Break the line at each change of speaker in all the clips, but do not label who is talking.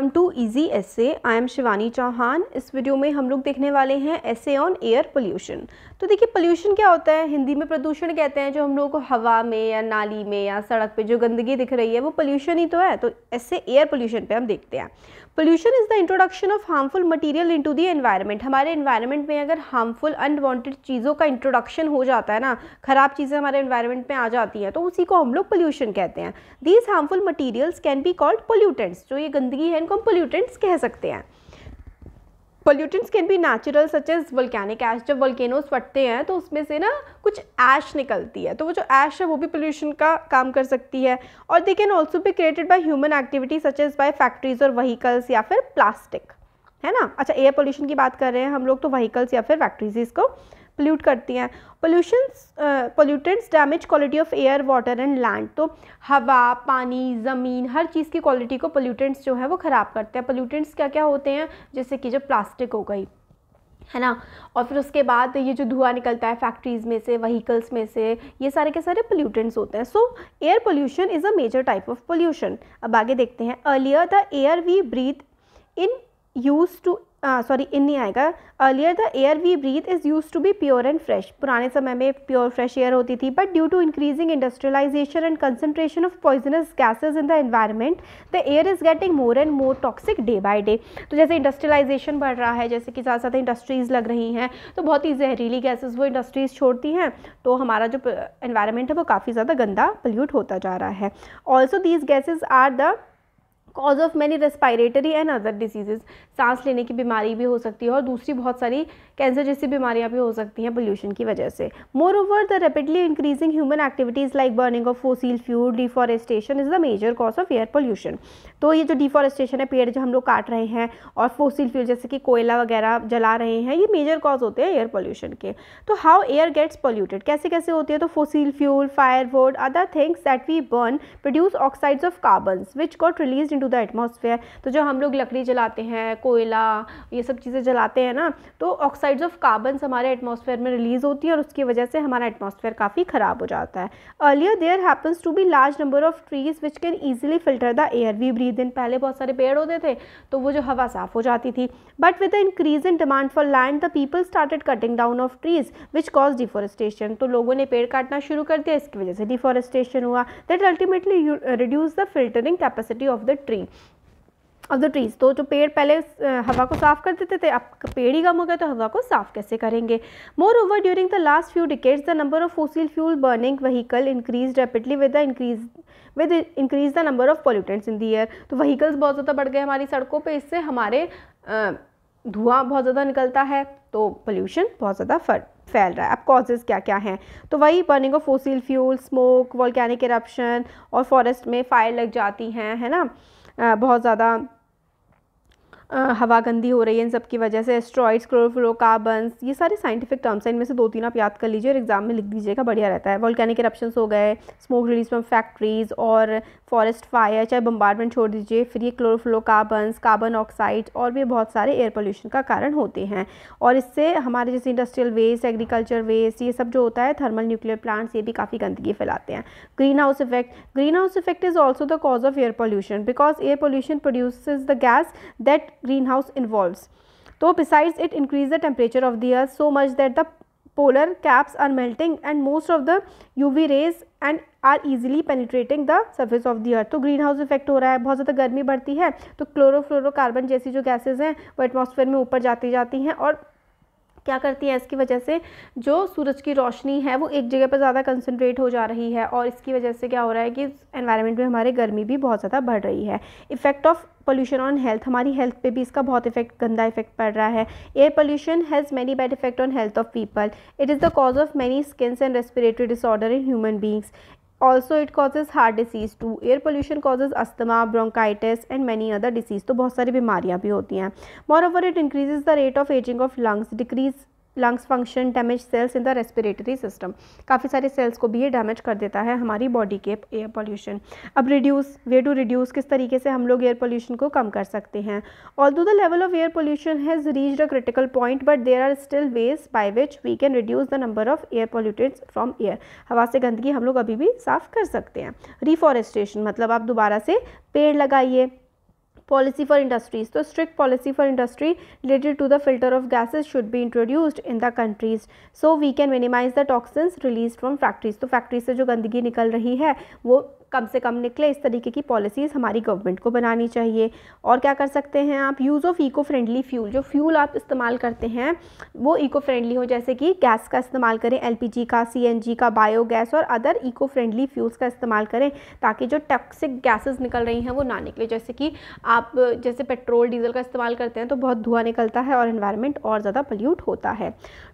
Welcome to easy essay I am Shivani Chauhan इस video में हम लोग देखने वाले हैं एसे ऑन एयर पोल्यूशन तो देखिए पोल्यूशन क्या होता है हिंदी में प्रदूषण कहते हैं जो हम लोगों को हवा में या नाली में या सड़क पे जो गंदगी दिख रही है वो पोल्यूशन ही तो है तो ऐसे एयर पोल्यूशन पे हम देखते हैं pollution is the introduction of harmful material into the environment हमारे इन्वायरमेंट में अगर हार्मफुल अनवॉन्टेड चीज़ों का इंट्रोडक्शन हो जाता है ना ख़राब चीज़ें हमारे इन्वायरमेंट में आ जाती हैं तो उसी को हम लोग पोल्यूशन कहते हैं these harmful materials can be called pollutants जो ये गंदगी है इनको हम पोल्यूटेंट्स कह सकते हैं pollutants can be natural such as volcanic ash जब वल्केनोज फटते हैं तो उसमें से ना कुछ ऐश निकलती है तो वो जो ऐश है वो भी पोल्यूशन का काम कर सकती है और they can also be created by human activity such as by factories और वहीकल्स या फिर प्लास्टिक है ना अच्छा एयर पोल्यूशन की बात कर रहे हैं हम लोग तो वहीकल्स या फिर फैक्ट्रीज को पोल्यूट करती हैं pollution pollutants damage quality of air water and land तो हवा पानी ज़मीन हर चीज़ की क्वालिटी को पोल्यूटेंट्स जो है वो ख़राब करते हैं पोल्यूटेंट्स क्या क्या होते हैं जैसे कि जो प्लास्टिक हो गई है ना और फिर उसके बाद ये जो धुआं निकलता है फैक्ट्रीज़ में से वहीकल्स में से ये सारे के सारे पोल्यूटेंट्स होते हैं so air pollution is a major type of pollution अब आगे देखते हैं earlier the air we breathe in use to sorry in नहीं आएगा earlier the air we breathe is used to be pure and fresh पुराने समय में pure fresh air होती थी but due to increasing industrialisation and concentration of poisonous gases in the environment the air is getting more and more toxic day by day तो जैसे industrialisation बढ़ रहा है जैसे कि साथ साथ इंडस्ट्रीज़ लग रही हैं तो बहुत ही जहरीली गैसेज वो इंडस्ट्रीज़ छोड़ती हैं तो हमारा जो एनवायरमेंट है वो काफ़ी ज़्यादा गंदा पल्यूट होता जा रहा है also these gases are the cause of many respiratory and other diseases सांस लेने की बीमारी भी हो सकती है और दूसरी बहुत सारी कैंसर जैसी बीमारियाँ भी हो सकती हैं पोल्यूशन की वजह से moreover the rapidly increasing human activities like burning of fossil fuel deforestation is the major cause of air pollution तो ये जो डिफॉरेस्टेशन है पेड़ जो हम लोग काट रहे हैं और फोसिल फ्यूल जैसे कि कोयला वगैरह जला रहे हैं ये मेजर कॉज होते हैं एयर पोल्यूशन के तो हाउ एयर गेट्स पोल्यूटेड कैसे कैसे होती है तो fossil fuel firewood other things that we burn produce oxides of carbon which got release into the atmosphere तो जो हम लोग लकड़ी जलाते हैं कोयला ये सब चीज़ें जलाते हैं ना तो ऑक्साइड्स ऑफ कार्बन हमारे एटमोसफेयर में रिलीज़ होती है और उसकी वजह से हमारा एटमोसफेयर काफ़ी ख़राब हो जाता है earlier there happens to be large number of trees which can easily filter the air we breathe बीस दिन पहले बहुत सारे पेड़ होते थे तो वो जो हवा साफ़ हो जाती थी but with the increase in demand for land the people started cutting down of trees which cause deforestation तो लोगों ने पेड़ काटना शुरू कर दिया इसकी वजह से डिफॉरेस्टेशन हुआ that ultimately reduce the filtering capacity of the tree of the trees तो जो पेड़ पहले हवा को साफ़ कर देते थे अब पेड़ ही कम हो गए तो हवा को साफ़ कैसे करेंगे moreover during the last few decades the number of fossil fuel burning vehicle increase rapidly with the increase with increase the number of pollutants in the air तो व्हीकल्स बहुत ज़्यादा बढ़ गए हमारी सड़कों पर इससे हमारे धुआं बहुत ज़्यादा निकलता है तो पोल्यूशन बहुत ज़्यादा फैल रहा है अब कॉजेज़ क्या क्या हैं तो वही burning of fossil fuel smoke volcanic eruption और फॉरेस्ट में फायर लग जाती हैं है ना आ, बहुत ज़्यादा हवा गंदी हो रही है इन सब की वजह से एस्ट्रॉइड्स क्लोरोफ्लोरोकार्बन्स ये सारे साइंटिफिक टर्म्स हैं इनमें से दो तीन आप याद कर लीजिए और एग्जाम में लिख दीजिएगा बढ़िया रहता है वॉल्केनिक इरप्शंस हो गए स्मोक रिलीज फ्रॉम फैक्ट्रीज़ और फॉरेस्ट फायर चाहे बम्बारमेंट छोड़ दीजिए फिर ये क्लोरोफ्लोरोकार्बन्स कार्बन ऑक्साइड और भी बहुत सारे एयर पोल्यूशन का कारण होते हैं और इससे हमारे जैसे इंडस्ट्रियल वेस्ट एग्रीकल्चर वेस्ट ये सब जो होता है थर्मल न्यूक्लियर प्लांट्स ये भी काफ़ी गंदगी फैलाते हैं green house effect green house effect is also the cause of air pollution because air pollution produce the gas that green house involve तो besides it increase the temperature of the earth so much that the polar caps are melting and most of the U V rays and are easily penetrating the surface of the earth तो green house effect हो रहा है बहुत ज़्यादा गर्मी बढ़ती है तो क्लोरो क्लोरोफ्लोरोकार्बन जैसी जो गैसेज हैं वो एटमोसफेयर में ऊपर जाती जाती हैं और क्या करती है इसकी वजह से जो सूरज की रोशनी है वो एक जगह पर ज़्यादा कंसनट्रेट हो जा रही है और इसकी वजह से क्या हो रहा है कि एनवायरनमेंट में हमारे गर्मी भी बहुत ज़्यादा बढ़ रही है effect of pollution on health हमारी हेल्थ पे भी इसका बहुत इफेक्ट गंदा इफेक्ट पड़ रहा है air pollution has many bad effect on health of people it is the cause of many skins and respiratory disorder in human beings also it causes heart disease too air pollution causes asthma bronchitis and many other disease तो बहुत सारी बीमारियाँ भी होती हैं moreover it increases the rate of ageing of lungs decrease lungs function damage cells in the respiratory system काफ़ी सारे sales को भी ये डैमेज कर देता है हमारी बॉडी के एयर पोल्यूशन अब रिड्यूस वे टू रिड्यूस किस तरीके से हम लोग एयर पोल्यूशन को कम कर सकते हैं although the level of air pollution has reach a critical point but there are still ways by which we can reduce the number of air polluted from air हवा से गंदगी हम लोग अभी भी साफ़ कर सकते हैं रिफॉरेस्टेशन मतलब आप दोबारा से पेड़ लगाइए पॉलिसी फॉर इंडस्ट्रीज तो strict policy for industry related to the filter of gases should be introduced in the countries so we can minimise the toxin release from factories तो फैक्ट्री से जो गंदगी निकल रही है वो कम से कम निकले इस तरीके की पॉलिसीज़ हमारी गवर्नमेंट को बनानी चाहिए और क्या कर सकते हैं आप use of eco friendly fuel जो फ्यूल आप इस्तेमाल करते हैं वो इको फ्रेंडली हो जैसे कि गैस का इस्तेमाल करें एलपीजी का सीएनजी का बायोगैस और अदर इको फ्रेंडली फ्यूल्स का इस्तेमाल करें ताकि जो टॉक्सिक गैसेज निकल रही हैं वो ना निकले जैसे कि आप जैसे पेट्रोल डीजल का इस्तेमाल करते हैं तो बहुत धुआं निकलता है और इन्वायरमेंट और ज़्यादा पल्यूट होता है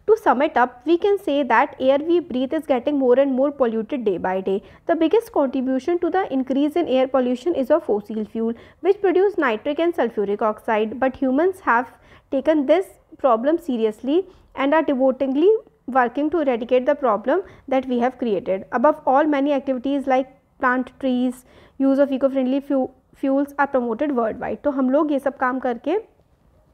to sum it up we can say that air we breathe is getting more and more polluted day by day the biggest contribution to the increase in air pollution is of fossil fuel which produce nitric and sulfuric oxide but humans have taken this problem seriously and are devotedly working to eradicate the problem that we have created. Above all many activities like plant trees, use of eco-friendly fuels are promoted worldwide. So, हम लोग ये सब काम करके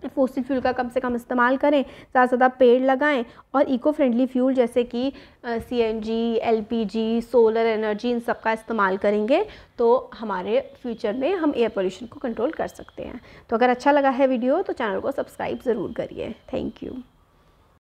fossil fuel का कम से कम इस्तेमाल करें ज़्यादा से ज़्यादा पेड़ लगाएं और इको फ्रेंडली फ्यूल जैसे कि C N G L P G solar energy इन सब का इस्तेमाल करेंगे तो हमारे फ्यूचर में हम एयर पोल्यूशन को कंट्रोल कर सकते हैं तो अगर अच्छा लगा है वीडियो तो चैनल को सब्सक्राइब ज़रूर करिए थैंक यू